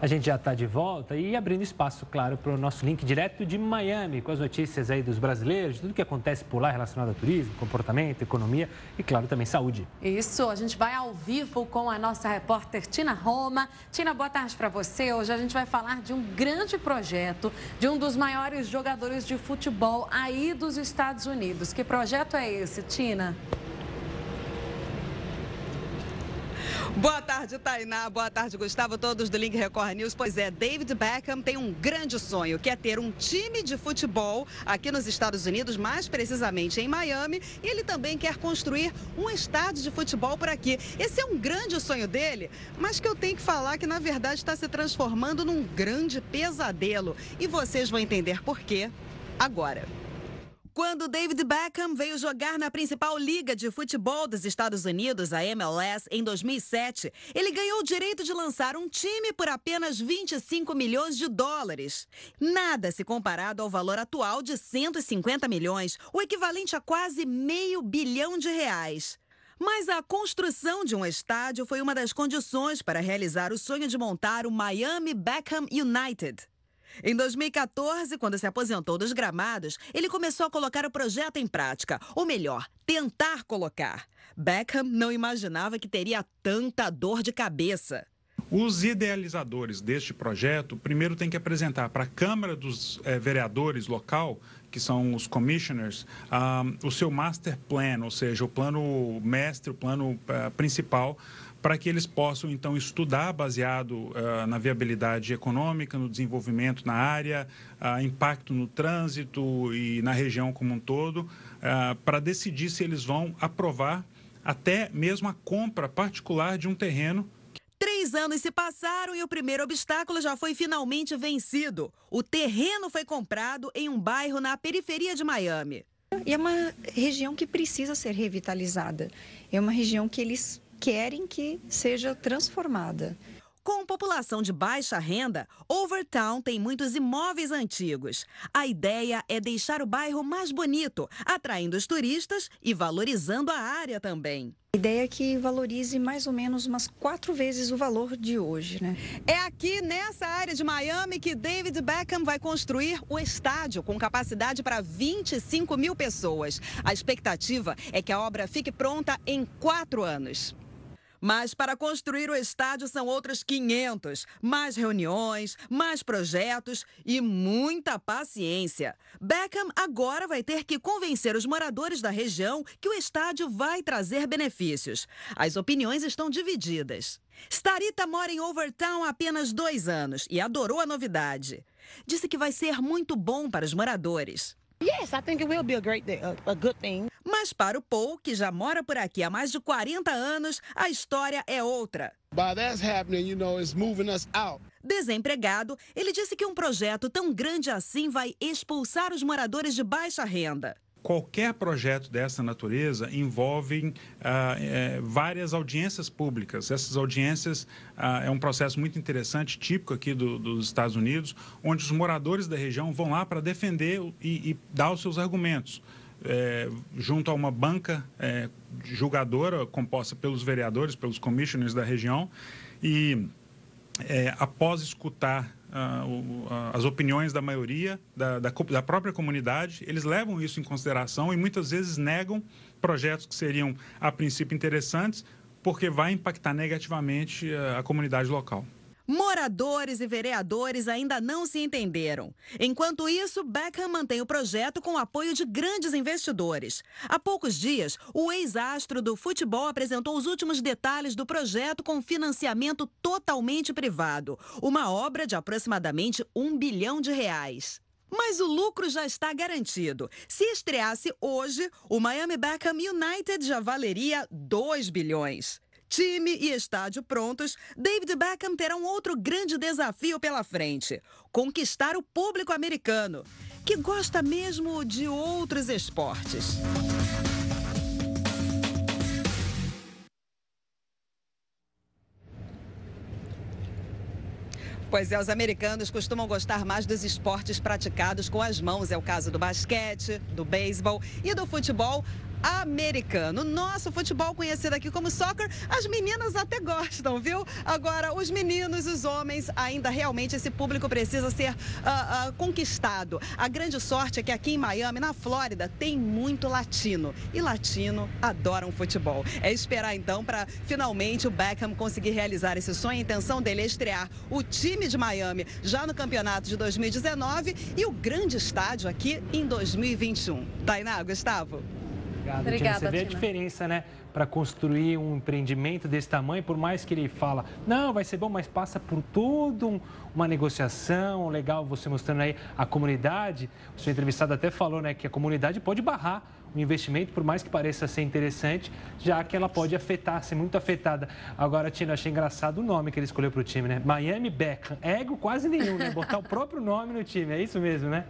A gente já está de volta e abrindo espaço, claro, para o nosso link direto de Miami, com as notícias aí dos brasileiros, tudo que acontece por lá relacionado a turismo, comportamento, economia e, claro, também saúde. Isso, a gente vai ao vivo com a nossa repórter Tina Roma. Tina, boa tarde para você. Hoje a gente vai falar de um grande projeto de um dos maiores jogadores de futebol aí dos Estados Unidos. Que projeto é esse, Tina? Boa tarde, Tainá. Boa tarde, Gustavo. Todos do Link Record News. Pois é, David Beckham tem um grande sonho, que é ter um time de futebol aqui nos Estados Unidos, mais precisamente em Miami. E ele também quer construir um estádio de futebol por aqui. Esse é um grande sonho dele, mas que eu tenho que falar que, na verdade, está se transformando num grande pesadelo. E vocês vão entender por quê agora. Quando David Beckham veio jogar na principal liga de futebol dos Estados Unidos, a MLS, em 2007, ele ganhou o direito de lançar um time por apenas 25 milhões de dólares. Nada se comparado ao valor atual de 150 milhões, o equivalente a quase meio bilhão de reais. Mas a construção de um estádio foi uma das condições para realizar o sonho de montar o Miami Beckham United. Em 2014, quando se aposentou dos gramados, ele começou a colocar o projeto em prática, ou melhor, tentar colocar. Beckham não imaginava que teria tanta dor de cabeça. Os idealizadores deste projeto, primeiro, têm que apresentar para a Câmara dos eh, Vereadores local, que são os commissioners, ah, o seu master plan, ou seja, o plano mestre, o plano eh, principal para que eles possam então estudar baseado uh, na viabilidade econômica, no desenvolvimento na área, uh, impacto no trânsito e na região como um todo, uh, para decidir se eles vão aprovar até mesmo a compra particular de um terreno Três anos se passaram e o primeiro obstáculo já foi finalmente vencido. O terreno foi comprado em um bairro na periferia de Miami. E é uma região que precisa ser revitalizada. É uma região que eles querem que seja transformada. Com população de baixa renda, Overtown tem muitos imóveis antigos. A ideia é deixar o bairro mais bonito, atraindo os turistas e valorizando a área também. A ideia é que valorize mais ou menos umas quatro vezes o valor de hoje, né? É aqui nessa área de Miami que David Beckham vai construir o estádio com capacidade para 25 mil pessoas. A expectativa é que a obra fique pronta em quatro anos. Mas para construir o estádio são outros 500, mais reuniões, mais projetos e muita paciência. Beckham agora vai ter que convencer os moradores da região que o estádio vai trazer benefícios. As opiniões estão divididas. Starita mora em Overtown há apenas dois anos e adorou a novidade. Disse que vai ser muito bom para os moradores. Yes, I think it will be a great day, a, good thing. Mas para o Paul, que já mora por aqui há mais de 40 anos, a história é outra. that's happening, you know, it's moving us out. Desempregado, ele disse que um projeto tão grande assim vai expulsar os moradores de baixa renda qualquer projeto dessa natureza envolve ah, é, várias audiências públicas. Essas audiências ah, é um processo muito interessante, típico aqui do, dos Estados Unidos, onde os moradores da região vão lá para defender e, e, dar os seus argumentos. É, junto a uma banca é, julgadora composta pelos vereadores, pelos commissioners da região, e após escutar as opiniões da maioria, da, da, da, própria comunidade, eles levam isso em consideração e muitas vezes negam projetos que seriam, a princípio, interessantes, porque vai impactar negativamente eh, a comunidade local. Moradores e vereadores ainda não se entenderam. Enquanto isso, Beckham mantém o projeto com o apoio de grandes investidores. Há poucos dias, o ex-astro do futebol apresentou os últimos detalhes do projeto com financiamento totalmente privado. Uma obra de aproximadamente um bilhão de reais. Mas o lucro já está garantido. Se estreasse hoje, o Miami Beckham United já valeria 2 bilhões time e estádio prontos, David Beckham terá um outro grande desafio pela frente: conquistar o público americano, que gosta mesmo de outros esportes. Pois é, os americanos costumam gostar mais dos esportes praticados com as mãos. É o caso do basquete, do beisebol e do futebol, americano. Nosso futebol conhecido aqui como soccer, as meninas até gostam, viu? Agora, os meninos, os homens, ainda realmente esse público precisa ser uh, uh, conquistado. A grande sorte é que aqui em Miami, na Flórida, tem muito latino. E latino adoram futebol. É esperar então para finalmente o Beckham conseguir realizar esse sonho. A intenção dele é estrear o time de Miami já no campeonato de 2019 e o grande estádio aqui em 2021. Tainá, Gustavo? Obrigado, Obrigada, Você vê Tina. a diferença, né? Para construir um empreendimento desse tamanho, por mais que ele fala, não, vai ser bom, mas passa por toda um, uma negociação, legal você mostrando aí a comunidade. O seu entrevistado até falou, né, que a comunidade pode barrar um investimento, por mais que pareça ser interessante, já que ela pode afetar, ser muito afetada. Agora, Tina, achei engraçado o nome que ele escolheu para o time, né? Miami Beckham. Ego quase nenhum, né? Botar o próprio nome no time, é isso mesmo, né?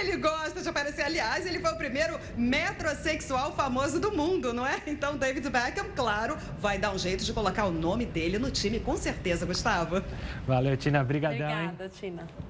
Ele gosta de aparecer. Aliás, ele foi o primeiro metrosexual famoso do mundo, não é? Então, David Beckham, claro, vai dar um jeito de colocar o nome dele no time, com certeza, Gustavo. Valeu, Tina. Obrigadão. Obrigada, hein? Tina.